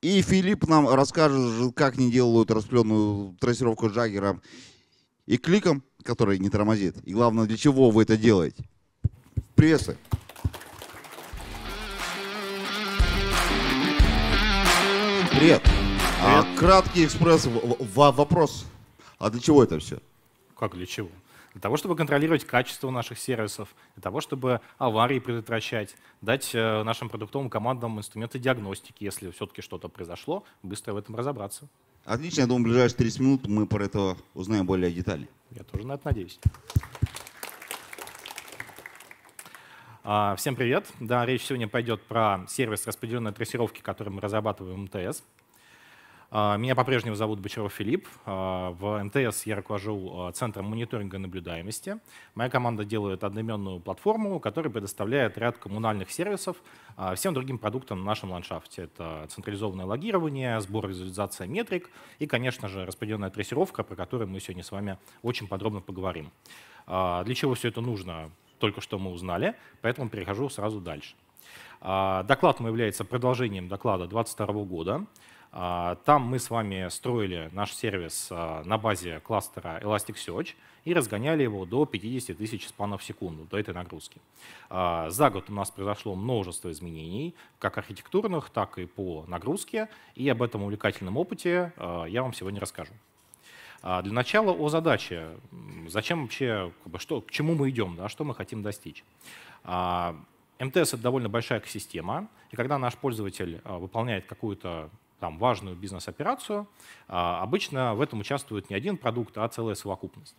И Филипп нам расскажет, как не делают распленную трассировку Джаггера и кликом, который не тормозит. И главное, для чего вы это делаете. Прессы. Привет. Привет. А, краткий экспресс в, в, вопрос. А для чего это все? Как для чего? для того, чтобы контролировать качество наших сервисов, для того, чтобы аварии предотвращать, дать э, нашим продуктовым командам инструменты диагностики, если все-таки что-то произошло, быстро в этом разобраться. Отлично, я думаю, в ближайшие 30 минут мы про это узнаем более детали. Я тоже на это надеюсь. А, всем привет. Да, речь сегодня пойдет про сервис распределенной трассировки, который мы разрабатываем в МТС. А, меня по-прежнему зовут Бочаров Филипп. А, в МТС я руковожу а, Центром мониторинга наблюдаемости. Моя команда делает одноименную платформу, которая предоставляет ряд коммунальных сервисов всем другим продуктам на нашем ландшафте. Это централизованное логирование, сбор визуализация метрик и, конечно же, распределенная трассировка, про которую мы сегодня с вами очень подробно поговорим. Для чего все это нужно, только что мы узнали, поэтому перехожу сразу дальше. Доклад мой является продолжением доклада 2022 года. А, там мы с вами строили наш сервис а, на базе кластера Elasticsearch и разгоняли его до 50 тысяч спанов в секунду, до этой нагрузки. А, за год у нас произошло множество изменений, как архитектурных, так и по нагрузке, и об этом увлекательном опыте я вам сегодня расскажу. Для начала о задаче. Зачем вообще, что, к чему мы идем, да, что мы хотим достичь. МТС — это довольно большая экосистема, и когда наш пользователь выполняет какую-то там, важную бизнес-операцию, а, обычно в этом участвует не один продукт, а целая совокупность.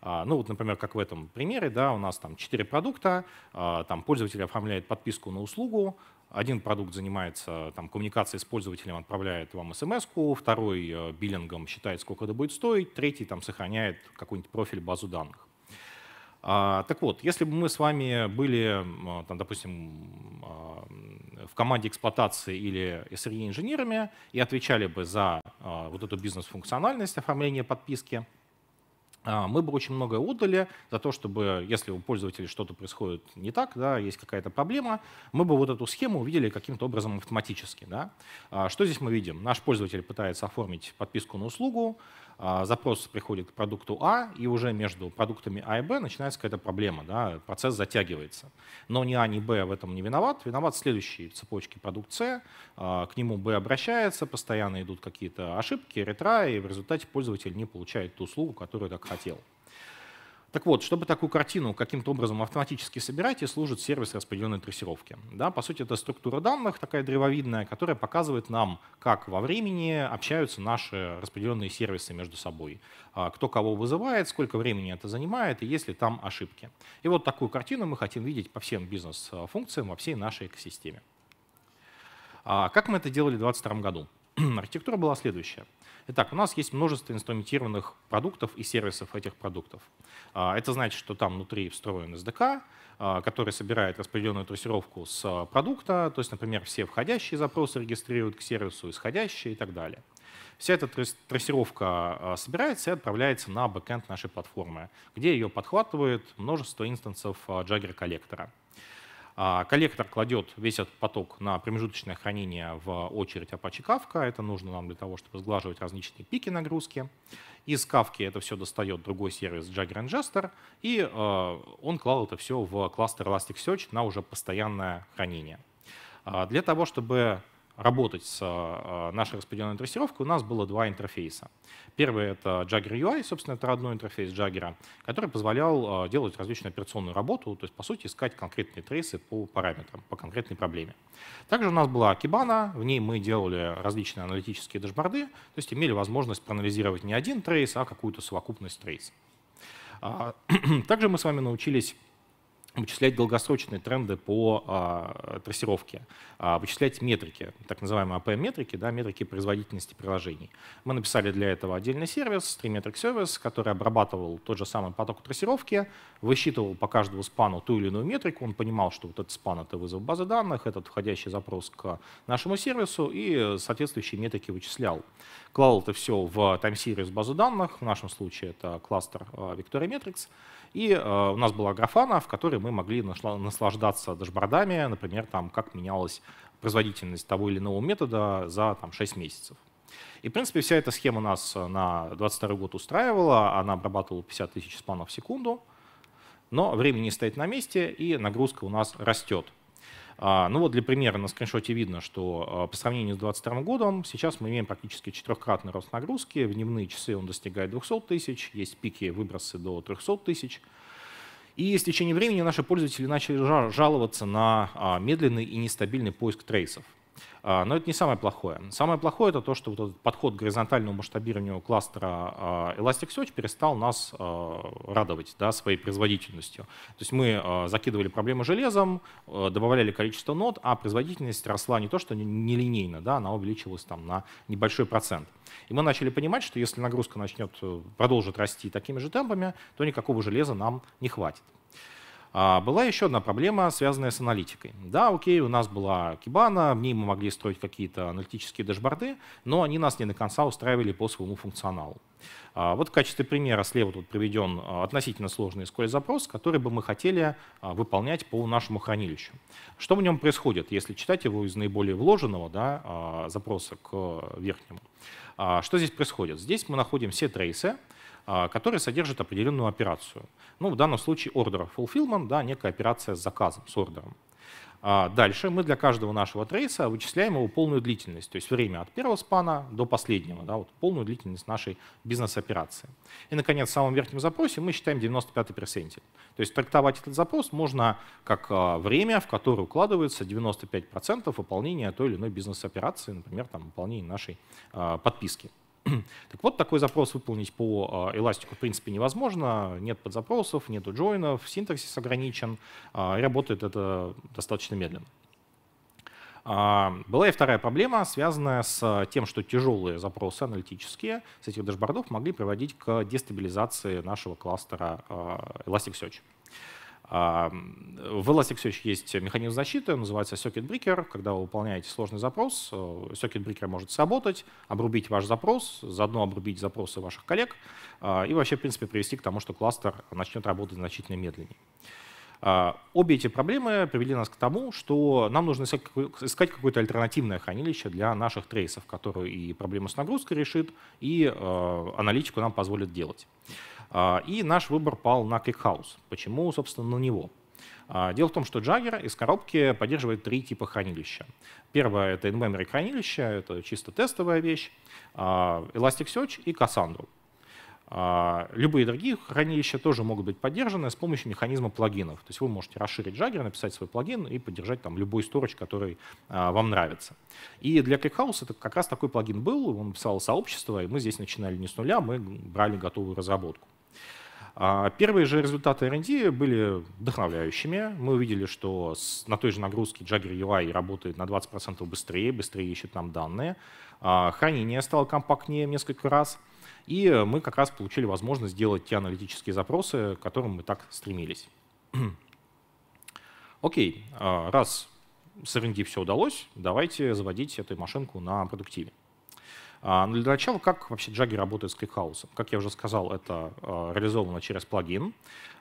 А, ну вот, например, как в этом примере, да, у нас там 4 продукта, а, там пользователь оформляет подписку на услугу, один продукт занимается там, коммуникацией с пользователем, отправляет вам смс второй э, биллингом считает, сколько это будет стоить, третий там, сохраняет какой-нибудь профиль, базу данных. А, так вот, если бы мы с вами были, а, там, допустим, а, в команде эксплуатации или SRE инженерами и отвечали бы за вот эту бизнес-функциональность оформления подписки, мы бы очень многое отдали за то, чтобы, если у пользователей что-то происходит не так, да, есть какая-то проблема, мы бы вот эту схему увидели каким-то образом автоматически. Да. Что здесь мы видим? Наш пользователь пытается оформить подписку на услугу, а, запрос приходит к продукту А, и уже между продуктами А и Б начинается какая-то проблема, да, процесс затягивается. Но ни А, ни Б в этом не виноват. Виноват следующий в цепочке продукт С, а, к нему Б обращается, постоянно идут какие-то ошибки, ретра, и в результате пользователь не получает ту услугу, которую так хотел. Так вот, чтобы такую картину каким-то образом автоматически собирать, и служит сервис распределенной трассировки. Да, по сути, это структура данных, такая древовидная, которая показывает нам, как во времени общаются наши распределенные сервисы между собой. А, кто кого вызывает, сколько времени это занимает, и есть ли там ошибки. И вот такую картину мы хотим видеть по всем бизнес-функциям во всей нашей экосистеме. А, как мы это делали в 2022 году? Архитектура была следующая. Итак, у нас есть множество инструментированных продуктов и сервисов этих продуктов. А, это значит, что там внутри встроен SDK, а, который собирает распределенную трассировку с а, продукта, то есть, например, все входящие запросы регистрируют к сервису, исходящие и так далее. Вся эта трассировка собирается и отправляется на бэкэнд нашей платформы, где ее подхватывает множество инстансов Jagger коллектора. А, коллектор кладет весь этот поток на промежуточное хранение в очередь Apache Kafka. Это нужно нам для того, чтобы сглаживать различные пики нагрузки. Из Kafka это все достает другой сервис Jagger Ingester, и э, он клал это все в кластер Elasticsearch на уже постоянное хранение. А, для того, чтобы работать с а, нашей распределенной трассировкой у нас было два интерфейса. Первый — это Jagger UI, собственно, это родной интерфейс Jagger, который позволял а, делать различную операционную работу, то есть, по сути, искать конкретные трейсы по параметрам, по конкретной проблеме. Также у нас была Kibana, в ней мы делали различные аналитические дашборды, то есть имели возможность проанализировать не один трейс, а какую-то совокупность трейсов. А, также мы с вами научились вычислять долгосрочные тренды по а, трассировке, а, вычислять метрики, так называемые АП-метрики, да, метрики производительности приложений. Мы написали для этого отдельный сервис, 3metric сервис, который обрабатывал тот же самый поток трассировки, высчитывал по каждому спану ту или иную метрику, он понимал, что вот этот спан — это вызов базы данных, этот входящий запрос к нашему сервису, и соответствующие метрики вычислял. Клал это все в time series базу данных, в нашем случае это кластер а, Victoria Metrics, и а, у нас была графана, в которой мы могли наслаждаться дашбордами, например, там, как менялась производительность того или иного метода за там, 6 месяцев. И, в принципе, вся эта схема нас э, на 22 год устраивала, она обрабатывала 50 тысяч спанов в секунду, но время не стоит на месте, и нагрузка у нас растет. А, ну вот для примера на скриншоте видно, что э, по сравнению с 2022 годом сейчас мы имеем практически четырехкратный рост нагрузки. В дневные часы он достигает 200 тысяч, есть пики выбросы до 300 тысяч. И с течением времени наши пользователи начали жаловаться на а, медленный и нестабильный поиск трейсов. А, но это не самое плохое. Самое плохое это то, что вот этот подход к горизонтальному масштабированию кластера а, Elasticsearch перестал нас а, радовать да, своей производительностью. То есть мы закидывали проблемы железом, добавляли количество нод, а производительность росла не то, что нелинейно, да, она увеличилась там на небольшой процент. И мы начали понимать, что если нагрузка начнет э, продолжит расти такими же темпами, то никакого железа нам не хватит. А была еще одна проблема, связанная с аналитикой. Да, окей, у нас была Кибана, в ней мы могли строить какие-то аналитические дашборды, но они нас не до конца устраивали по своему функционалу. А вот в качестве примера слева тут приведен а, относительно сложный SQL-запрос, который бы мы хотели выполнять по нашему хранилищу. Что в нем происходит, если читать его из наиболее вложенного да, запроса к э, верхнему? Что здесь происходит? Здесь мы находим все трейсы, а, которые содержат определенную операцию. Ну, в данном случае order fulfillment, да, некая операция с заказом, с ордером. А, дальше мы для каждого нашего трейса вычисляем его полную длительность, то есть время от первого спана до последнего, да, вот полную длительность нашей бизнес-операции. И, наконец, в самом верхнем запросе мы считаем 95-й персентиль. То есть трактовать этот запрос можно как а, время, в которое укладывается 95% выполнения той или иной бизнес-операции, например, там, выполнения нашей подписки. Так вот, такой запрос выполнить по а, эластику в принципе невозможно. Нет подзапросов, нету джойнов, синтаксис ограничен, и а, работает это достаточно медленно. А, была и вторая проблема, связанная с тем, что тяжелые запросы аналитические с этих дашбордов могли приводить к дестабилизации нашего кластера Elasticsearch. В Elasticsearch есть механизм защиты, называется Circuit Breaker. Когда вы выполняете сложный запрос, э, Circuit Breaker может сработать, обрубить ваш запрос, заодно обрубить запросы ваших коллег э, и вообще, в принципе, привести к тому, что кластер начнет работать значительно медленнее. А, обе эти проблемы привели нас к тому, что нам нужно искать какое-то альтернативное хранилище для наших трейсов, которое и проблему с нагрузкой решит, и а, аналитику нам позволит делать. А, и наш выбор пал на ClickHouse. Почему, собственно, на него? Дело в том, что Jagger из коробки поддерживает три типа хранилища. Первое — это in-memory хранилище, это чисто тестовая вещь, Elasticsearch и Cassandra. А, любые другие хранилища тоже могут быть поддержаны с помощью механизма плагинов. То есть вы можете расширить Jagger, написать свой плагин и поддержать там любой storage, который а, вам нравится. И для ClickHouse это как раз такой плагин был, он писал сообщество, и мы здесь начинали не с нуля, мы брали готовую разработку. А, первые же результаты R&D были вдохновляющими. Мы увидели, что на той же нагрузке Jagger UI работает на 20% быстрее, быстрее ищет нам данные. А, хранение стало компактнее в несколько раз — и мы как раз получили возможность сделать те аналитические запросы, к которым мы так стремились. Окей, а, раз с R&D все удалось, давайте заводить эту машинку на продуктиве. А, но для начала, как вообще Jagger работает с кликхаусом? Как я уже сказал, это а, реализовано через плагин.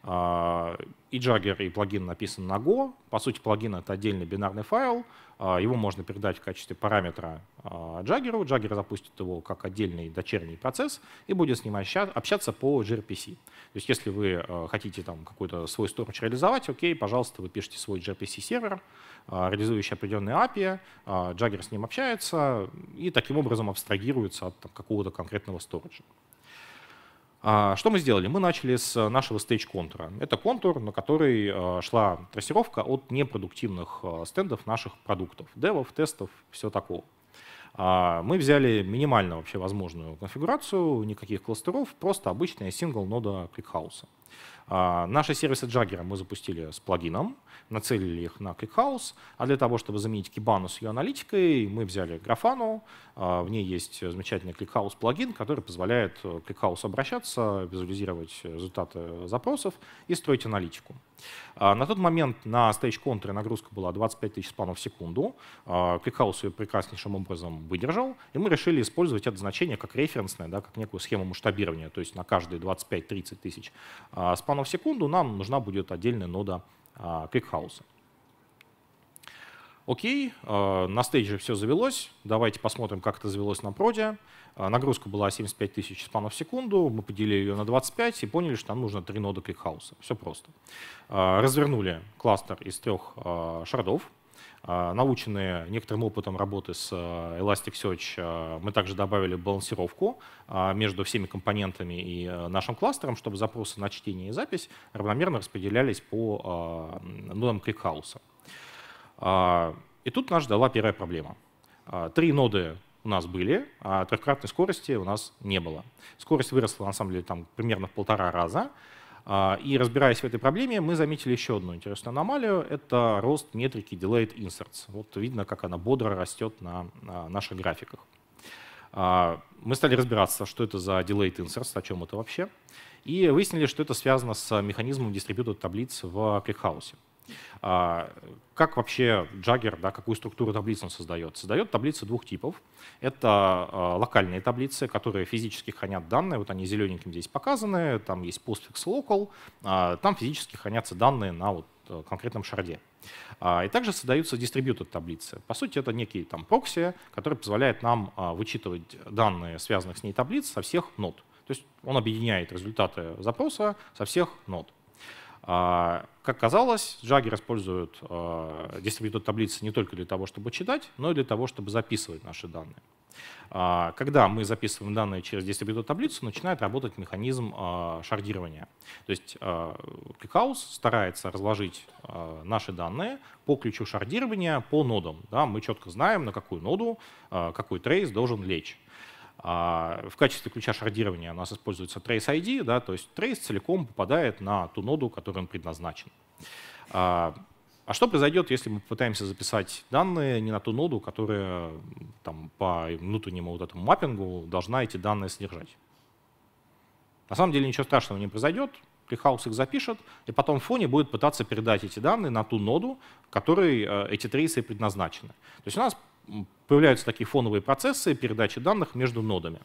А, и Jagger, и плагин написан на Go. По сути, плагин — это отдельный бинарный файл. А, его можно передать в качестве параметра а, Jagger. Jagger запустит его как отдельный дочерний процесс и будет с ним общаться по gRPC. То есть если вы хотите там какой-то свой storage реализовать, окей, пожалуйста, вы пишете свой gRPC-сервер, реализующий определенные API, Jagger с ним общается и таким образом абстрагируется от какого-то конкретного сториджа. А что мы сделали? Мы начали с нашего стейдж-контура. Это контур, на который а, шла трассировка от непродуктивных а, стендов наших продуктов, девов, тестов, все такого. Мы взяли минимально вообще возможную конфигурацию, никаких кластеров, просто обычная сингл нода кликхауса. Наши сервисы Jagger мы запустили с плагином, нацелили их на кликхаус, а для того, чтобы заменить Кибану с ее аналитикой, мы взяли Графану, в ней есть замечательный кликхаус плагин, который позволяет э, ClickHouse обращаться, визуализировать результаты запросов и строить аналитику. А, на тот момент на стейдж контуре нагрузка была 25 тысяч спанов в секунду. Кликхаус ее прекраснейшим образом выдержал, и мы решили использовать это значение как референсное, да, как некую схему масштабирования. То есть на каждые 25-30 тысяч а, спанов в секунду нам нужна будет отдельная нода а, квикхауса. Окей, а, на стейдже все завелось. Давайте посмотрим, как это завелось на проде. А, нагрузка была 75 тысяч спанов в секунду. Мы поделили ее на 25 и поняли, что нам нужно три нода кликхауса. Все просто. Развернули кластер из трех шардов а, наученные некоторым опытом работы с э, Elasticsearch, э, мы также добавили балансировку а, между всеми компонентами и э, нашим кластером, чтобы запросы на чтение и запись равномерно распределялись по а, нодам кликхауса. И тут нас ждала первая проблема. Три ноды у нас были, а трехкратной скорости у нас не было. Скорость выросла, на самом деле, там, примерно в полтора раза — а, и разбираясь в этой проблеме, мы заметили еще одну интересную аномалию. Это рост метрики Delayed Inserts. Вот видно, как она бодро растет на наших графиках. А, мы стали разбираться, что это за Delayed Inserts, о чем это вообще. И выяснили, что это связано с механизмом дистрибьютора таблиц в ClickHouse. А, как вообще Jagger, да, какую структуру таблиц он создает? Создает таблицы двух типов. Это а, локальные таблицы, которые физически хранят данные. Вот они зелененьким здесь показаны. Там есть postfix local. А, там физически хранятся данные на вот э, конкретном шарде. И также создаются дистрибьютор таблицы. По сути, это некий там прокси, который позволяет нам вычитывать данные, связанных с ней таблиц, со всех нод. То есть он объединяет результаты запроса со всех нод. А, как казалось, Jagger использует а, дистрибьютор таблицы не только для того, чтобы читать, но и для того, чтобы записывать наши данные. А, когда мы записываем данные через дистрибьютор таблицу, начинает работать механизм шардирования. То есть ClickHouse старается разложить наши данные по ключу шардирования по нодам. мы четко знаем, на какую ноду какой трейс должен лечь. А, в качестве ключа шардирования у нас используется trace ID, да, то есть trace целиком попадает на ту ноду, которой он предназначен. А, а что произойдет, если мы пытаемся записать данные не на ту ноду, которая там, по внутреннему вот этому маппингу должна эти данные содержать? На самом деле ничего страшного не произойдет, Кликхаус их запишет, и потом в фоне будет пытаться передать эти данные на ту ноду, которой э, эти трейсы предназначены. То есть у нас появляются такие фоновые процессы передачи данных между нодами.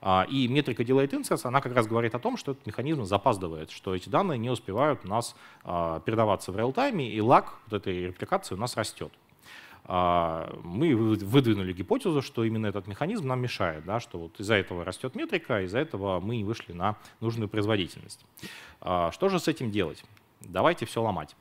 А, и метрика Delayed Insights, она как раз говорит о том, что этот механизм запаздывает, что эти данные не успевают у нас а, передаваться в реал-тайме, и лаг вот этой репликации у нас растет. А, мы выдвинули гипотезу, что именно этот механизм нам мешает, да, что вот из-за этого растет метрика, из-за этого мы не вышли на нужную производительность. Что же с этим делать? Давайте все ломать.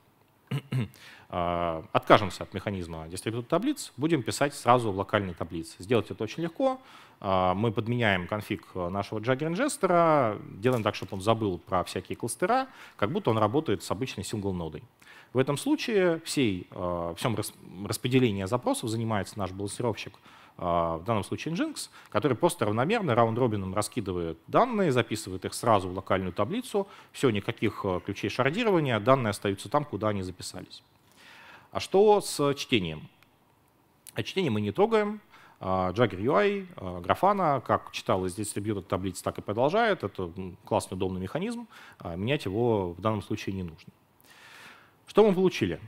А, откажемся от механизма дистрибьютор таблиц, будем писать сразу в локальной таблице. Сделать это очень легко. А, мы подменяем конфиг э, нашего Jagger инжестера, делаем так, чтобы он забыл про всякие кластера, как будто он работает с обычной сингл-нодой. В этом случае всей, э, всем распределении запросов занимается наш балансировщик — а, в данном случае Nginx, который просто равномерно раунд-робином раскидывает данные, записывает их сразу в локальную таблицу, все, никаких э, ключей шардирования, данные остаются там, куда они записались. А что с чтением? А чтение мы не трогаем, а, Jagger UI, а, Grafana, как читал из дистрибьютор таблиц, так и продолжает. Это классный, удобный механизм. Менять его в данном случае не нужно. Что мы получили?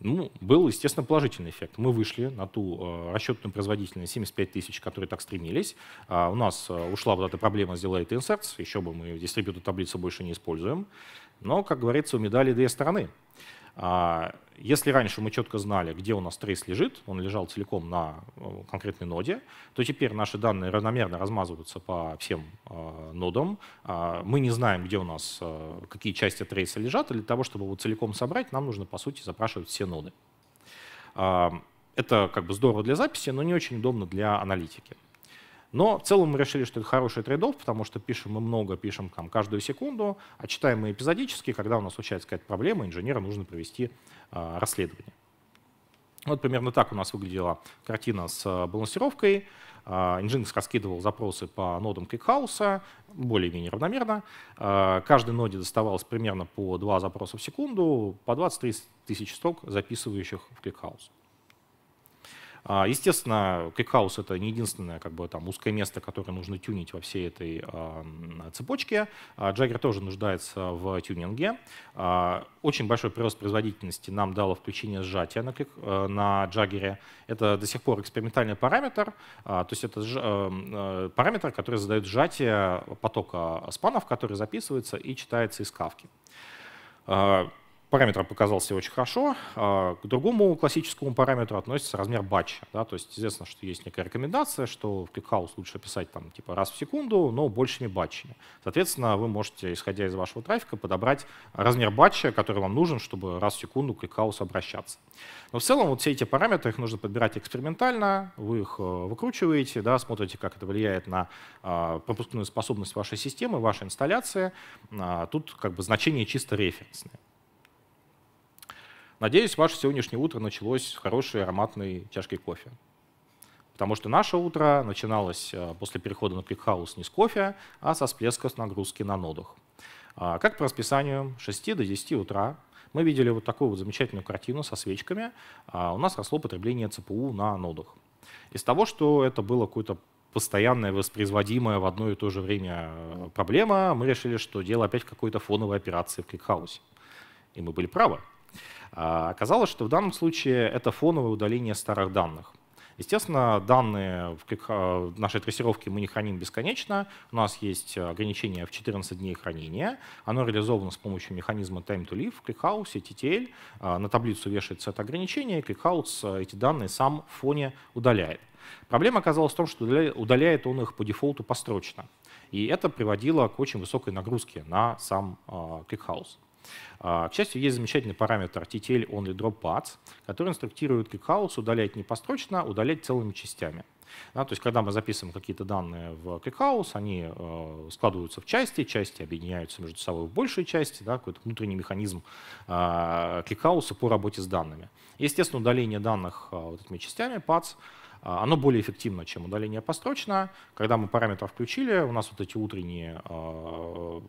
ну, был, естественно, положительный эффект. Мы вышли на ту э, расчетную производительность 75 тысяч, которые так стремились. А у нас э, ушла вот эта проблема с Delayed Inserts, еще бы мы дистрибьютор таблицу больше не используем. Но, как говорится, у медали две стороны. А, если раньше мы четко знали, где у нас трейс лежит, он лежал целиком на э, конкретной ноде, то теперь наши данные равномерно размазываются по всем а, нодам. А, мы не знаем, где у нас э, какие части трейса лежат, и для того, чтобы его целиком собрать, нам нужно, по сути, запрашивать все ноды. Это как бы здорово для записи, но не очень удобно для аналитики. Но в целом мы решили, что это хороший трейд потому что пишем мы много, пишем там каждую секунду, а читаем мы эпизодически, когда у нас случается какая-то проблема, инженера нужно провести э, расследование. Вот примерно так у нас выглядела картина с а, балансировкой. Nginx а, раскидывал запросы по нодам кликхауса, более-менее равномерно. Каждой ноде доставалось примерно по два запроса в секунду, по 20-30 тысяч строк, записывающих в кликхаус. А, естественно, кликхаус это не единственное как бы, там, узкое место, которое нужно тюнить во всей этой а, цепочке. А, Джаггер тоже нуждается в тюнинге. Очень большой прирост производительности нам дало включение сжатия на, э, Джаггере. Это до сих пор экспериментальный параметр, то есть это э, э, параметр, который задает сжатие потока спанов, который записывается и читается из кавки параметр показался очень хорошо. А, к другому классическому параметру относится размер батча. Да? То есть известно, что есть некая рекомендация, что в ClickHouse лучше писать там, типа раз в секунду, но большими батчами. Соответственно, вы можете, исходя из вашего трафика, подобрать размер батча, который вам нужен, чтобы раз в секунду к ClickHouse обращаться. Но в целом вот все эти параметры, их нужно подбирать экспериментально, вы их э, выкручиваете, да, смотрите, как это влияет на а, пропускную способность вашей системы, вашей инсталляции. А, тут как бы значения чисто референсные. Надеюсь, ваше сегодняшнее утро началось с хорошей ароматной чашки кофе. Потому что наше утро начиналось э, после перехода на пикхаус не с кофе, а со всплеска с нагрузки на нодах. А, как по расписанию, с 6 до 10 утра мы видели вот такую вот замечательную картину со свечками. А, у нас росло потребление ЦПУ на нодах. Из того, что это было какое-то постоянное воспроизводимое в одно и то же время э, проблема, мы решили, что дело опять в какой-то фоновой операции в кликхаусе. И мы были правы. А, оказалось, что в данном случае это фоновое удаление старых данных. Естественно, данные в а, нашей трассировке мы не храним бесконечно. У нас есть ограничение в 14 дней хранения. Оно реализовано с помощью механизма time to live в ClickHouse, TTL. А, на таблицу вешается это ограничение, и ClickHouse эти данные сам в фоне удаляет. Проблема оказалась в том, что удаляет он их по дефолту построчно. И это приводило к очень высокой нагрузке на сам ClickHouse. А, к счастью, есть замечательный параметр TTL only drop paths, который инструктирует ClickHouse удалять не построчно, а удалять целыми частями. Да, то есть, когда мы записываем какие-то данные в ClickHouse, они э, складываются в части, части объединяются между собой в большие части, да, какой-то внутренний механизм э, ClickHouse по работе с данными. Естественно, удаление данных э, вот этими частями, PATS, а, оно более эффективно, чем удаление построчно. Когда мы параметры включили, у нас вот эти утренние а,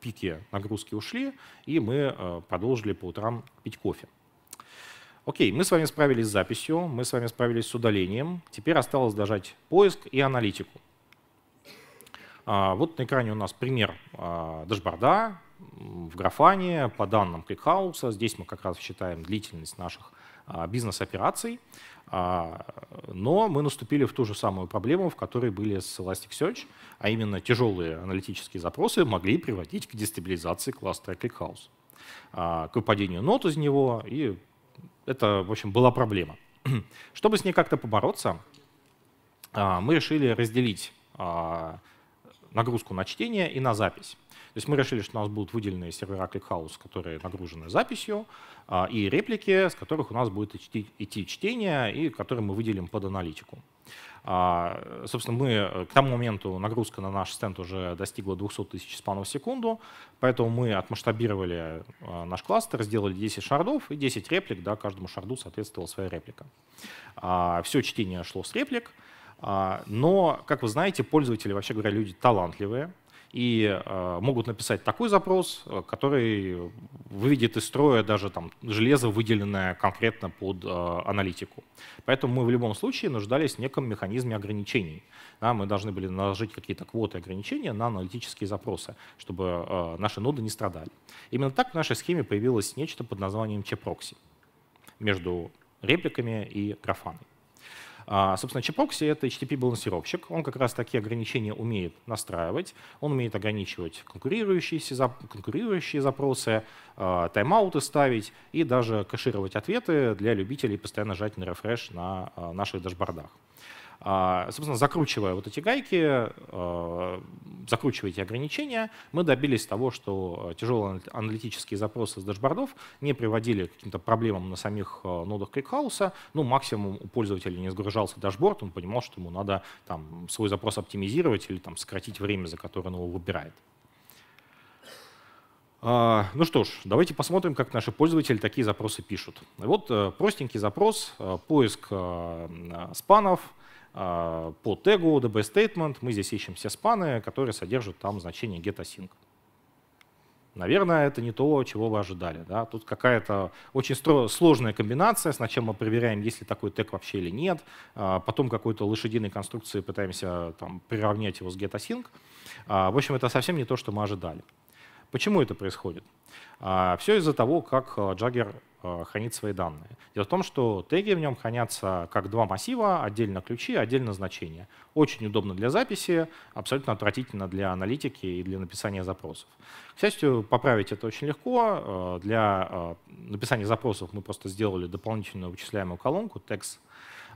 пики нагрузки ушли, и мы а, продолжили по утрам пить кофе. Окей, мы с вами справились с записью, мы с вами справились с удалением. Теперь осталось дожать поиск и аналитику. Вот на экране у нас пример дашборда в графане по данным кликхауса. Здесь мы как раз считаем длительность наших бизнес-операций. А, но мы наступили в ту же самую проблему, в которой были с Elasticsearch, а именно тяжелые аналитические запросы могли приводить к дестабилизации кластера ClickHouse, а, к выпадению нот из него, и это, в общем, была проблема. Чтобы с ней как-то побороться, а, мы решили разделить нагрузку на чтение и на запись. То есть мы решили, что у нас будут выделенные сервера ClickHouse, которые нагружены записью, а, и реплики, с которых у нас будет идти чтение, и которые мы выделим под аналитику. А, собственно, мы э, к тому моменту нагрузка на наш стенд уже достигла 200 тысяч спанов в секунду, поэтому мы отмасштабировали а, наш кластер, сделали 10 шардов и 10 реплик, да, каждому шарду соответствовала своя реплика. Все чтение шло с реплик, но, как вы знаете, пользователи, вообще говоря, люди талантливые, и э, могут написать такой запрос, э, который выведет из строя даже там железо, выделенное конкретно под э, аналитику. Поэтому мы в любом случае нуждались в неком механизме ограничений. Да, мы должны были наложить какие-то квоты ограничения на аналитические запросы, чтобы наши ноды не страдали. Именно так в нашей схеме появилось нечто под названием чепрокси между репликами и графаной. А, собственно, Чепокси — это HTTP-балансировщик. Он как раз такие ограничения умеет настраивать. Он умеет ограничивать конкурирующие, конкурирующие запросы, а, тайм-ауты ставить и даже кэшировать ответы для любителей постоянно жать на рефреш на а, наших дашбордах. А, собственно, закручивая вот эти гайки, а, закручивая эти ограничения, мы добились того, что тяжелые аналитические запросы с дашбордов не приводили к каким-то проблемам на самих а, нодах Крикхауса. Ну, максимум у пользователя не сгружался дашборд, он понимал, что ему надо там, свой запрос оптимизировать или там, сократить время, за которое он его выбирает. Ну что ж, давайте посмотрим, как наши пользователи такие запросы пишут. Вот э, простенький запрос, э, поиск э, спанов, а, по тегу DB statement мы здесь ищем все спаны, которые содержат там значение get async. Наверное, это не то, чего вы ожидали. Да? Тут какая-то очень сложная комбинация. Сначала мы проверяем, есть ли такой тег вообще или нет. А, потом какой-то лошадиной конструкции пытаемся там, приравнять его с getAsync. А, в общем, это совсем не то, что мы ожидали. Почему это происходит? Все из-за того, как Jagger Э, хранит свои данные. Дело в том, что теги в нем хранятся как два массива, отдельно ключи, отдельно значения. Очень удобно для записи, абсолютно отвратительно для аналитики и для написания запросов. К счастью, поправить это очень легко. Э, для э, написания запросов мы просто сделали дополнительную вычисляемую колонку, текст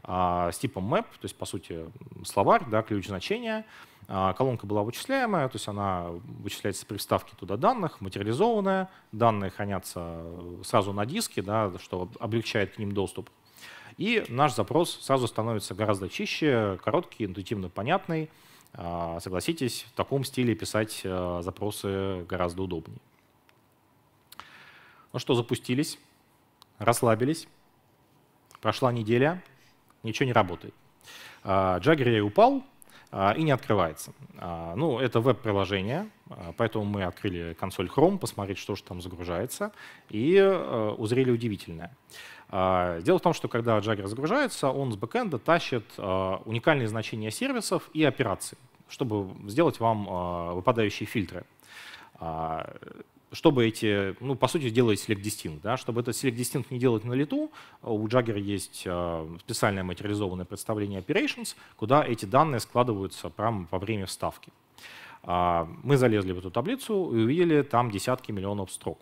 а, с типом map, то есть, по сути, словарь, да, ключ значения. А, колонка была вычисляемая, то есть она вычисляется при вставке туда данных, материализованная. Данные хранятся э, сразу на диске, да, что облегчает к ним доступ. И наш запрос сразу становится гораздо чище, короткий, интуитивно понятный. А, согласитесь, в таком стиле писать э, запросы гораздо удобнее. Ну что, запустились, расслабились. Прошла неделя, ничего не работает. Джаггер Jagger упал а, и не открывается. А, ну, это веб-приложение, а, поэтому мы открыли консоль Chrome, посмотреть, что же там загружается, и э, узрели удивительное. Дело в том, что когда Jagger загружается, он с бэкэнда тащит уникальные значения сервисов и операций, чтобы сделать вам выпадающие фильтры чтобы эти, ну, по сути, сделать Select Distinct. Да? Чтобы этот Select Distinct не делать на лету, а у Jagger есть а, специальное материализованное представление Operations, куда эти данные складываются прямо во время вставки. А, мы залезли в эту таблицу и увидели там десятки миллионов строк.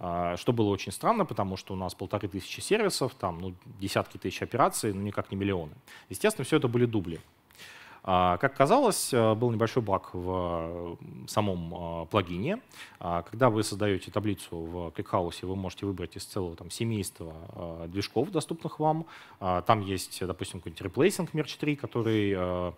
Что было очень странно, потому что у нас полторы тысячи сервисов, там ну, десятки тысяч операций, но ну, никак не миллионы. Естественно, все это были дубли. А, как казалось, э, был небольшой баг в самом а, плагине. А, когда вы создаете таблицу в ClickHouse, вы можете выбрать из целого там, семейства движков, доступных вам. Там есть, допустим, какой-нибудь Replacing Merge 3, который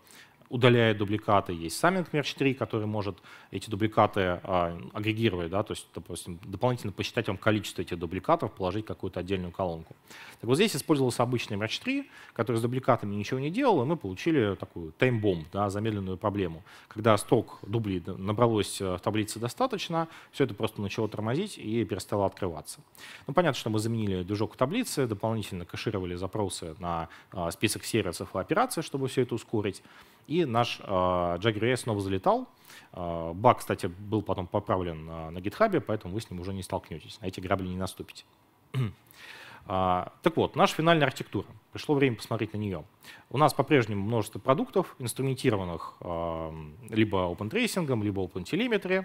удаляет дубликаты. Есть Summing Merge 4 который может эти дубликаты а, агрегировать, да, то есть, допустим, дополнительно посчитать вам количество этих дубликатов, положить какую-то отдельную колонку. Так вот здесь использовался обычный Merge 3, который с дубликатами ничего не делал, и мы получили такую таймбом, да, замедленную проблему. Когда сток дублей набралось э, в таблице достаточно, все это просто начало тормозить и перестало открываться. Ну, понятно, что мы заменили движок в таблице, дополнительно кэшировали запросы на а, список сервисов и операций, чтобы все это ускорить и наш а, Jagger AI снова залетал. А, баг, кстати, был потом поправлен а, на GitHub, поэтому вы с ним уже не столкнетесь, на эти грабли не наступите. Так вот, наша финальная архитектура. Пришло время посмотреть на нее. У нас по-прежнему множество продуктов, инструментированных либо OpenTracing, либо OpenTelemetry,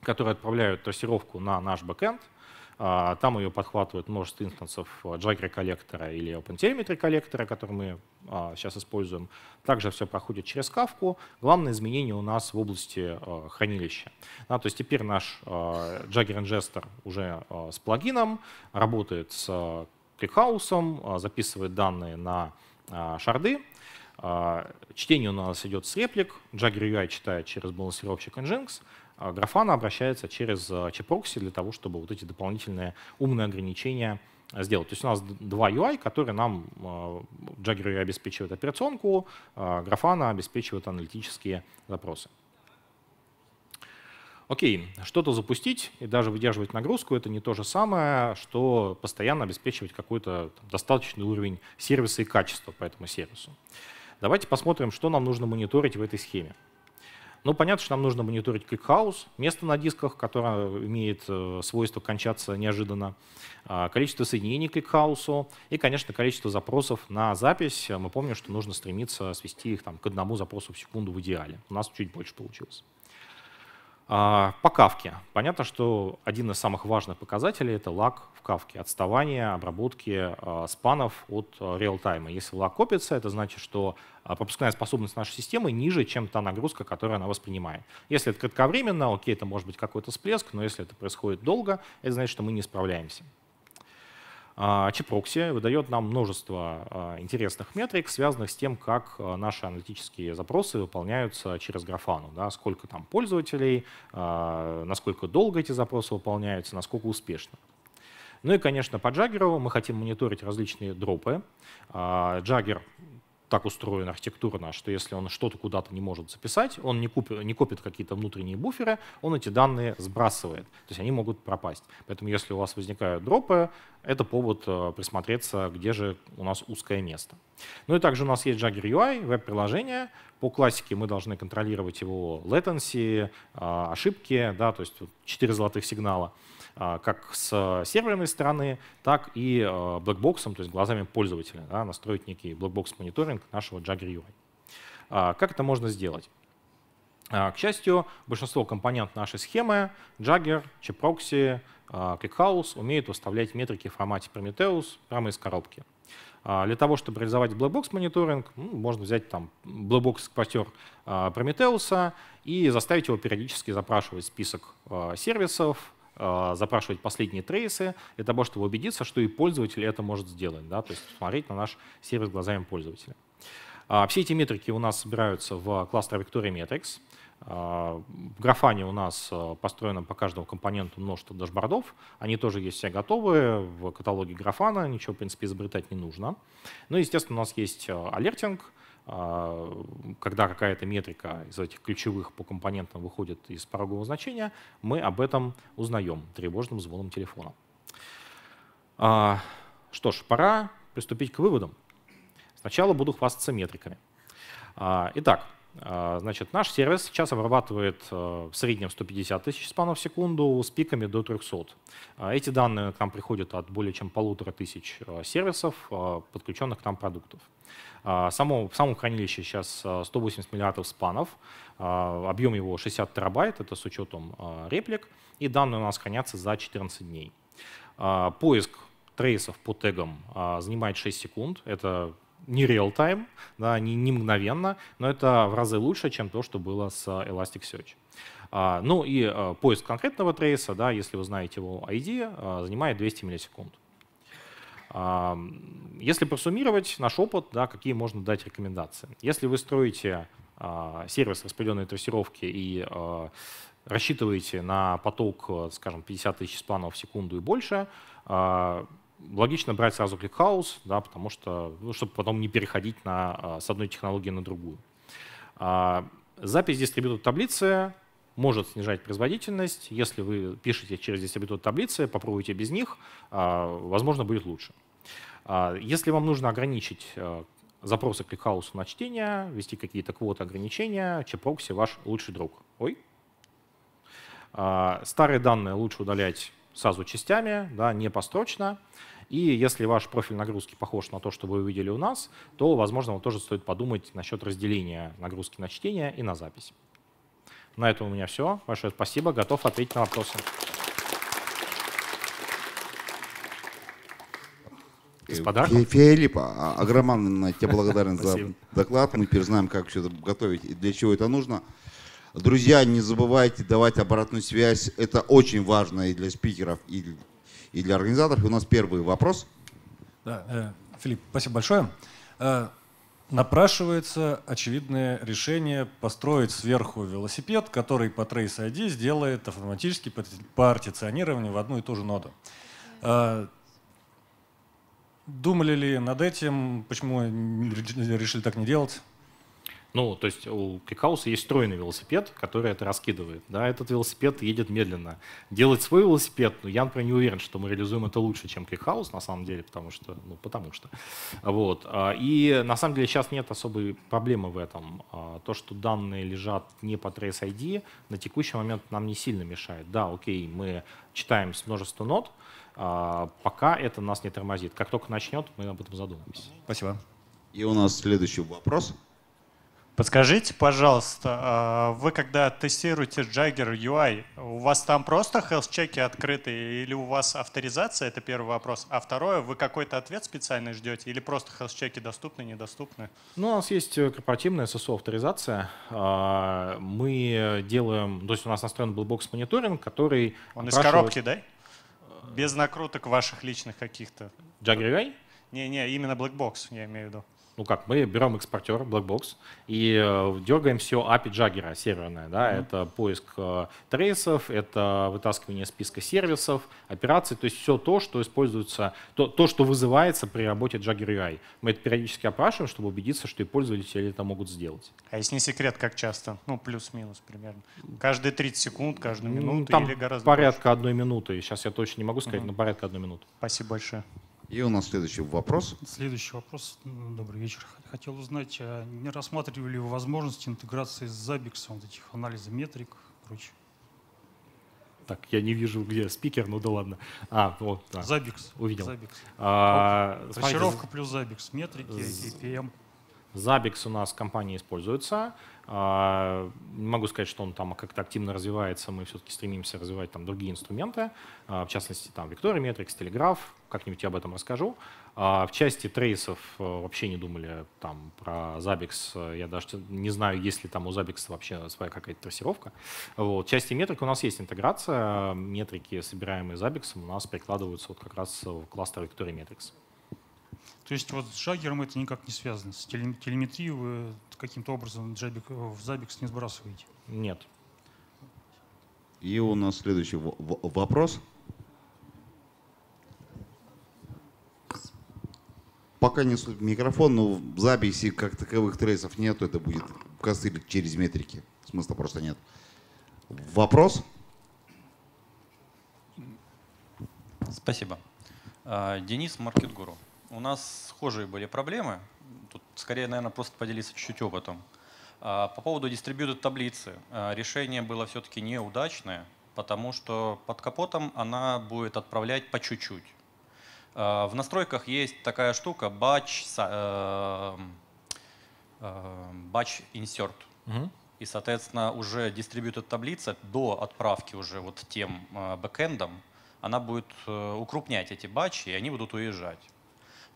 которые отправляют трассировку на наш бэкэнд — а, там ее подхватывают множество инстансов э, Jagger коллектора или OpenTelemetry коллектора, который мы сейчас а, используем. Также все проходит через Kafka. Главное изменение у нас в области э, хранилища. Да, то есть теперь наш э, Jagger Ingester уже с плагином, работает с кликхаусом, записывает данные на шарды. Чтение у нас идет с реплик. Jagger UI читает через балансировщик Nginx. Э, графана обращается через э, Чипрокси для того, чтобы вот эти дополнительные умные ограничения э, сделать. То есть у нас два UI, которые нам Jagger обеспечивает операционку, Графана обеспечивает аналитические запросы. Окей, что-то запустить и даже выдерживать нагрузку — это не то же самое, что постоянно обеспечивать какой-то достаточный уровень сервиса и качества по этому сервису. Давайте посмотрим, что нам нужно мониторить в этой схеме. Ну, понятно, что нам нужно мониторить кликхаус, место на дисках, которое имеет э, свойство кончаться неожиданно, а, количество соединений к кликхаусу и, конечно, количество запросов на запись. Мы помним, что нужно стремиться свести их там, к одному запросу в секунду в идеале. У нас чуть больше получилось. А, по кавке. Понятно, что один из самых важных показателей — это лаг в кавке, отставание обработки а, спанов от а, реалтайма. Если лаг копится, это значит, что пропускная способность нашей системы ниже, чем та нагрузка, которую она воспринимает. Если это кратковременно, окей, это может быть какой-то всплеск, но если это происходит долго, это значит, что мы не справляемся. А, Чипрокси выдает нам множество а, интересных метрик, связанных с тем, как а, наши аналитические запросы выполняются через графану. Да, сколько там пользователей, насколько долго эти запросы выполняются, насколько успешно. Ну и, конечно, по Джаггеру мы хотим мониторить различные дропы. Джаггер так устроена архитектура наша, что если он что-то куда-то не может записать, он не, купит, не копит какие-то внутренние буферы, он эти данные сбрасывает. То есть они могут пропасть. Поэтому если у вас возникают дропы, это повод э, присмотреться, где же у нас узкое место. Ну и также у нас есть Jagger UI, веб-приложение. По классике мы должны контролировать его latency, э, ошибки, да, то есть 4 золотых сигнала. А, как с серверной стороны, так и а, блокбоксом, то есть глазами пользователя, да, настроить некий блокбокс мониторинг нашего Jagger UI. А, как это можно сделать? К счастью, большинство компонент нашей схемы Jagger, Cheproxy, ClickHouse умеют выставлять метрики в формате Prometheus прямо из коробки. Для того, чтобы реализовать Blackbox мониторинг, ну, можно взять там Blackbox экспортер Prometheus и заставить его периодически запрашивать список сервисов, а, запрашивать последние трейсы для того, чтобы убедиться, что и пользователь это может сделать, да, то есть смотреть на наш сервис глазами пользователя. А, все эти метрики у нас собираются в кластер Victoria Metrics. А, в графане у нас построено по каждому компоненту множество дашбордов. Они тоже есть все готовые в каталоге графана, ничего, в принципе, изобретать не нужно. Ну и, естественно, у нас есть алертинг — а, когда какая-то метрика из этих ключевых по компонентам выходит из порогового значения, мы об этом узнаем тревожным звоном телефона. А, что ж, пора приступить к выводам. Сначала буду хвастаться метриками. А, итак, значит, наш сервис сейчас обрабатывает в среднем 150 тысяч спанов в секунду с пиками до 300. Эти данные к нам приходят от более чем полутора тысяч сервисов, подключенных к нам продуктов. А, само, в самом хранилище сейчас 180 а, миллиардов спанов, а, объем его 60 терабайт, это с учетом реплик, и данные у нас хранятся за 14 дней. Поиск трейсов по тегам занимает 6 секунд, это не real-time, да, не, не мгновенно, но это в разы лучше, чем то, что было с Elasticsearch. Ну и поиск конкретного трейса, да, если вы знаете его ID, занимает 200 миллисекунд. Если просуммировать наш опыт, да, какие можно дать рекомендации? Если вы строите а, сервис распределенной трассировки и а, рассчитываете на поток, э, скажем, 50 тысяч планов в секунду и больше, а, логично брать сразу кликхаус, да, потому что, ну, чтобы потом не переходить на, с одной технологии на другую. Запись дистрибьютор таблицы может снижать производительность. Если вы пишете через дистрибьютор таблицы, попробуйте без них, а, возможно, будет лучше. А, если вам нужно ограничить э, запросы кликхаусу на чтение, ввести какие-то квоты ограничения, чепрокси ваш лучший друг. Ой. А, старые данные лучше удалять сразу частями, да, не построчно. И если ваш профиль нагрузки похож на то, что вы увидели у нас, то, возможно, вам тоже стоит подумать насчет разделения нагрузки на чтение и на запись. На этом у меня все. Большое спасибо. Готов ответить на вопросы. Господа. Э, Филипп, а, огромное тебе благодарен за доклад. Мы теперь знаем, как все это готовить и для чего это нужно. Друзья, не забывайте давать обратную связь. Это очень важно и для спикеров, и, и для организаторов. И у нас первый вопрос. Да, э, Филипп, спасибо большое. Э, Напрашивается очевидное решение построить сверху велосипед, который по Trace ID сделает автоматически партиционирование в одну и ту же ноду. А, думали ли над этим? Почему решили так не делать? Ну, то есть у Кикауса есть стройный велосипед, который это раскидывает. Да, этот велосипед едет медленно. Делать свой велосипед, ну, я, например, не уверен, что мы реализуем это лучше, чем Кикаус, на самом деле, потому что, ну, потому что. Вот. А, и, на самом деле, сейчас нет особой проблемы в этом. А, то, что данные лежат не по Trace ID, на текущий момент нам не сильно мешает. Да, окей, мы читаем с множества нот, а, пока это нас не тормозит. Как только начнет, мы об этом задумаемся. Спасибо. И у нас следующий вопрос. Подскажите, пожалуйста, а, вы когда тестируете Jagger UI, у вас там просто хелс-чеки открыты или у вас авторизация? Это первый вопрос. А второе, вы какой-то ответ специальный ждете или просто хелс-чеки доступны, недоступны? Ну, у нас есть э, корпоративная ССО авторизация. А, мы делаем, то есть у нас настроен был бокс мониторинг, который... Он опрашивает... из коробки, да? Без накруток ваших личных каких-то. Jagger UI? Не-не, именно Blackbox, я имею в виду ну как, мы берем экспортер Blackbox и э, дергаем все API Jagger серверное. Да? Mm-hmm. Это поиск э, трейсов, это вытаскивание списка сервисов, операций, то есть все то, что используется, то, то что вызывается при работе Jagger UI. Мы это периодически опрашиваем, чтобы убедиться, что и пользователи это могут сделать. А если не секрет, как часто? Ну, плюс-минус примерно. Каждые 30 секунд, каждую минуту ну, там или гораздо порядка больше? порядка одной минуты. Сейчас я точно не могу сказать, mm-hmm. но порядка одной минуты. Спасибо большое. И у нас следующий вопрос. Следующий вопрос. Добрый вечер. Хотел узнать, а не рассматривали ли вы возможности интеграции с Забиксом, вот этих анализов метрик и прочее? Так, я не вижу, где спикер, ну да ладно. А, вот, да. Забикс. Увидел. Забикс. А, вот. Рассировка плюс Забикс, метрики, APM. Забикс у нас в компании используется. А, не Могу сказать, что он там как-то активно развивается, мы все-таки стремимся развивать там другие инструменты, а, в частности, там Victoria Metrics, Telegraph, как-нибудь я об этом расскажу. А, в части трейсов э, вообще не думали там про Забикс. я даже не знаю, есть ли там у Забикса вообще своя какая-то трассировка. Вот. В части метрик у нас есть интеграция, метрики, собираемые Забиксом, у нас прикладываются вот как раз в кластер Victoria Metrics. То есть вот с Джаггером это никак не связано. С телеметрией вы каким-то образом джабик, э, в Забикс не сбрасываете? Нет. И у нас следующий вопрос. Пока не суть микрофон, но в записи как таковых трейсов нету, это будет костыль через метрики. Смысла просто нет. Вопрос? Спасибо. А, Денис Маркетгуру у нас схожие были проблемы. Тут скорее, наверное, просто поделиться чуть-чуть опытом. А, по поводу дистрибьютор таблицы. А, решение было все-таки неудачное, потому что под капотом она будет отправлять по чуть-чуть. А, в настройках есть такая штука batch, э, э, batch insert. Угу. И, соответственно, уже дистрибьютор таблица до отправки уже вот тем бэкэндом, она будет э, укрупнять эти батчи, и они будут уезжать.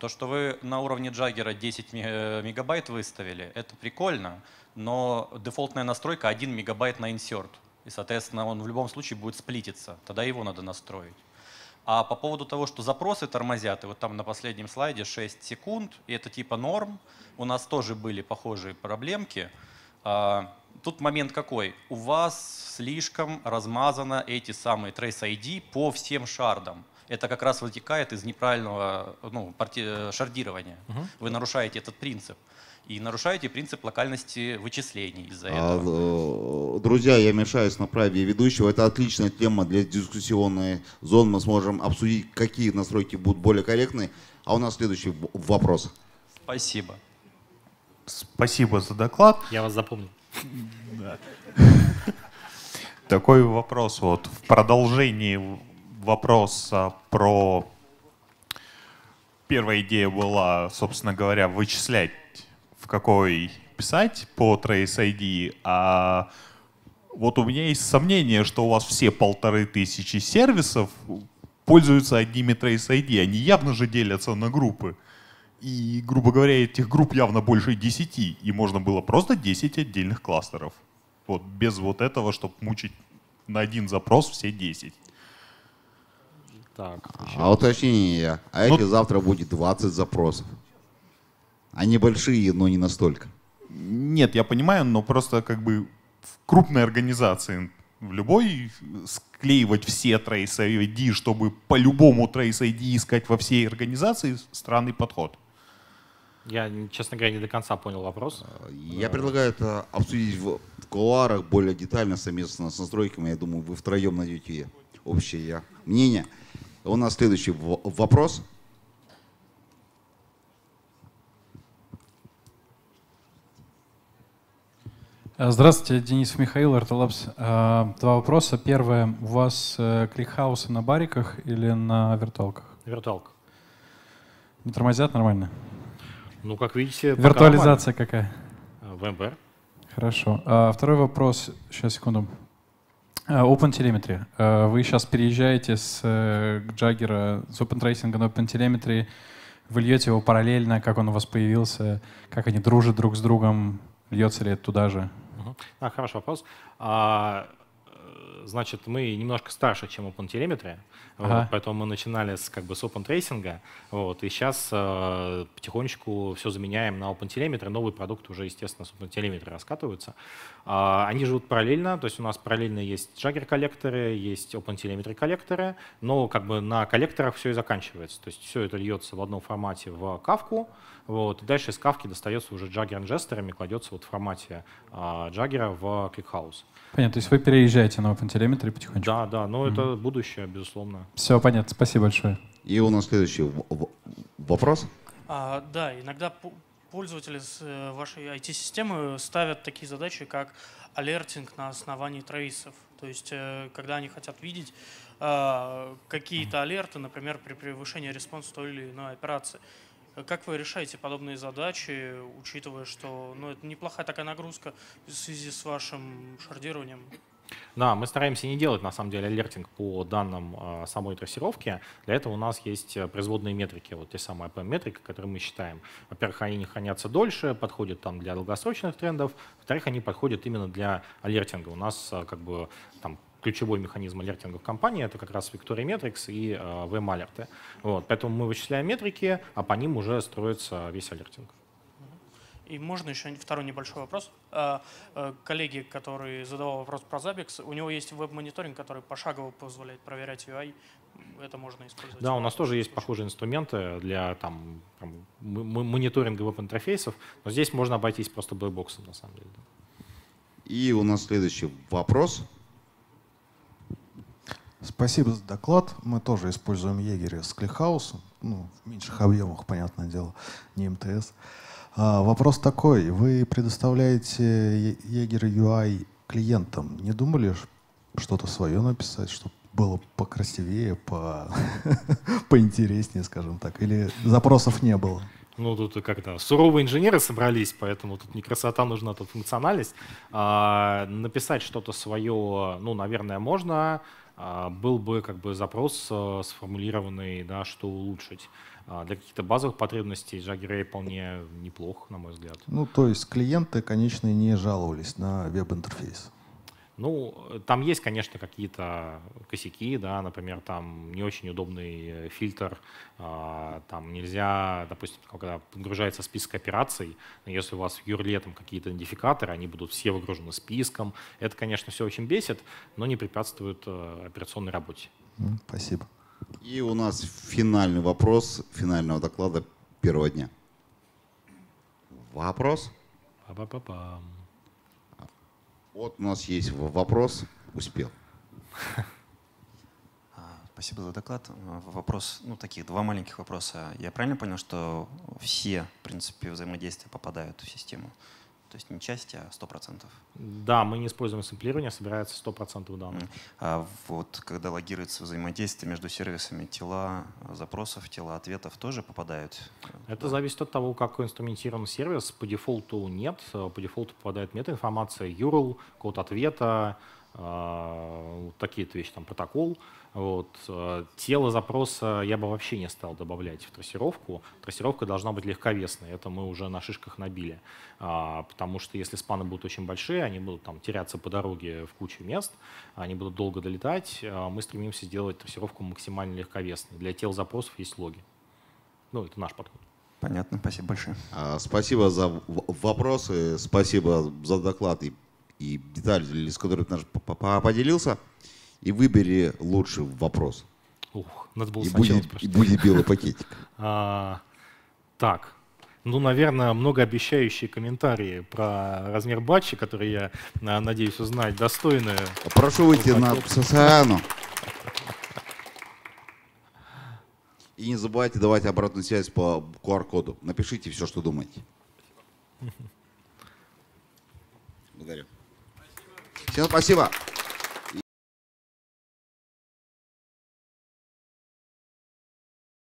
То, что вы на уровне Джаггера 10 э, мегабайт выставили, это прикольно, но дефолтная настройка 1 мегабайт на insert. И, соответственно, он в любом случае будет сплититься. Тогда его надо настроить. А по поводу того, что запросы тормозят, и вот там на последнем слайде 6 секунд, и это типа норм, у нас тоже были похожие проблемки. А, тут момент какой? У вас слишком размазано эти самые Trace ID по всем шардам это как раз вытекает из неправильного ну, парти... шардирования. Угу. Вы нарушаете этот принцип. И нарушаете принцип локальности вычислений из-за а, этого. А, друзья, я мешаюсь на праве ведущего. Это отличная тема для дискуссионной зоны. Мы сможем обсудить, какие настройки будут более корректны. А у нас следующий вопрос. Спасибо. Спасибо за доклад. Я вас запомню. Такой вопрос вот в продолжении вопрос про... Первая идея была, собственно говоря, вычислять, в какой писать по Trace ID, а вот у меня есть сомнение, что у вас все полторы тысячи сервисов пользуются одними Trace ID. Они явно же делятся на группы. И, грубо говоря, этих групп явно больше 10, и можно было просто 10 отдельных кластеров. Вот без вот этого, чтобы мучить на один запрос все 10. Так, а раз. уточнение, а ну, если завтра будет 20 запросов? Они большие, но не настолько. Нет, я понимаю, но просто как бы в крупной организации, в любой, склеивать все Trace ID, чтобы по любому Trace ID искать во всей организации, странный подход. Я, честно говоря, не до конца понял вопрос. Э, я предлагаю это обсудить в, в кулуарах более детально совместно с настройками. Я думаю, вы втроем найдете общее мнение. У нас следующий вопрос. А, здравствуйте, Денис Михаил, Артолабс. А, два вопроса. Первое. У вас э, кликхаусы на бариках или на виртуалках? На виртуалках. Не тормозят нормально? Ну, как видите, Виртуализация какая? А, в Хорошо. А второй вопрос. Сейчас, секунду. Э, OpenTelemetry. Э, вы сейчас переезжаете с э, Jagger, с OpenTracing на OpenTelemetry, вы льете его параллельно, как он у вас появился, как они дружат друг с другом, льется ли это туда же? Да, хороший вопрос. А, значит, мы немножко старше, чем OpenTelemetry, ага. вот, поэтому мы начинали с, как бы, с Open Tracing, вот, и сейчас э, потихонечку все заменяем на OpenTelemetry, новые продукты уже, естественно, с OpenTelemetry раскатываются. Э, а, они живут параллельно, то есть у нас параллельно есть Jagger-коллекторы, есть OpenTelemetry-коллекторы, но как бы на коллекторах все и заканчивается, то есть все это льется в одном формате в Kafka, вот. И дальше из кавки достается уже джаггер инжестерами, кладется вот в формате а, джаггера в кликхаус. Понятно, то есть вы переезжаете на OpenTelemetry потихонечку? Да, да, но mm-hmm. это будущее, безусловно. Все, понятно, спасибо большое. И у нас следующий вопрос. А, да, иногда пользователи э, вашей IT-системы ставят такие задачи, как алертинг на основании трейсов. То есть, э, когда они хотят видеть а, какие-то алерты, например, при превышении респонса той или иной операции. Как вы решаете подобные задачи, учитывая, что ну, это неплохая такая нагрузка в связи с вашим шардированием? Да, мы стараемся не делать, на самом деле, алертинг по данным а, самой трассировки. Для этого у нас есть э, производные метрики, вот те самые APM-метрики, которые мы считаем. Во-первых, они хранятся дольше, подходят там для долгосрочных трендов. Во-вторых, они подходят именно для алертинга. У нас э, как бы там ключевой механизм алертинга в компании, это как раз Victorimetrics и э, VM-алерты. Вот, поэтому мы вычисляем метрики, а по ним уже строится весь алертинг. И можно еще второй небольшой вопрос. А, э, коллеги, который задавал вопрос про Zabbix, у него есть веб-мониторинг, который пошагово позволяет проверять UI. Это можно использовать. Да, у нас тоже есть похожие инструменты для там, мониторинга веб-интерфейсов, но здесь можно обойтись просто блэкбоксом на самом деле. И у нас следующий вопрос Спасибо за доклад. Мы тоже используем егеря с клихаусом, ну, в меньших объемах, понятное дело, не МТС. А, вопрос такой. Вы предоставляете егерь UI клиентам. Не думали что-то свое написать, чтобы было покрасивее, по... поинтереснее, скажем так? Или запросов не было? Ну, тут как-то суровые инженеры собрались, поэтому тут не красота нужна, тут функциональность. А, написать что-то свое, ну, наверное, можно. А, был бы как бы запрос э, сформулированный, да, что улучшить. А, для каких-то базовых потребностей Jagger вполне неплох, на мой взгляд. Ну, то есть клиенты, конечно, не жаловались на веб-интерфейс. Ну, там есть, конечно, какие-то косяки, да, например, там не очень удобный э, фильтр, а, там нельзя, допустим, когда подгружается список операций, если у вас в юрле там какие-то идентификаторы, они будут все выгружены списком. Это, конечно, все очень бесит, но не препятствует э, операционной работе. Спасибо. И у нас финальный вопрос финального доклада первого дня. Вопрос? Па-па-па-пам. Вот у нас есть вопрос. Успел. А, спасибо за доклад. Э, вопрос, ну, таких два маленьких вопроса. Я правильно понял, что все, в принципе, взаимодействия попадают в систему? То есть не часть, а 100%. Да, мы не используем сэмплирование, а собирается 100% данных. А вот когда логируется взаимодействие между сервисами, тела запросов, тела ответов тоже попадают? Это да. зависит от того, как инструментирован сервис. По дефолту нет, по дефолту попадает метаинформация, URL, код ответа, а, вот такие вот вещи, там протокол. Вот. А, тело запроса я бы вообще не стал добавлять в трассировку. Трассировка должна быть легковесной, это мы уже на шишках набили. А, потому что если спаны будут очень большие, они будут там теряться по дороге в куче мест, они будут долго долетать. Мы стремимся сделать трассировку максимально легковесной. Для тел запросов есть логи. Ну, это наш подход. Понятно, спасибо большое. Спасибо за вопросы, спасибо за доклад и и деталь, с которой ты поделился, и выбери лучший вопрос. Ух, надо было и будет, и будет белый пакетик. а, так, ну, наверное, многообещающие комментарии про размер батчи, которые я э, надеюсь узнать, достойны. Прошу выйти на Сосану. И не забывайте давать обратную связь по QR-коду. Напишите все, что думаете. Благодарю. Все, спасибо.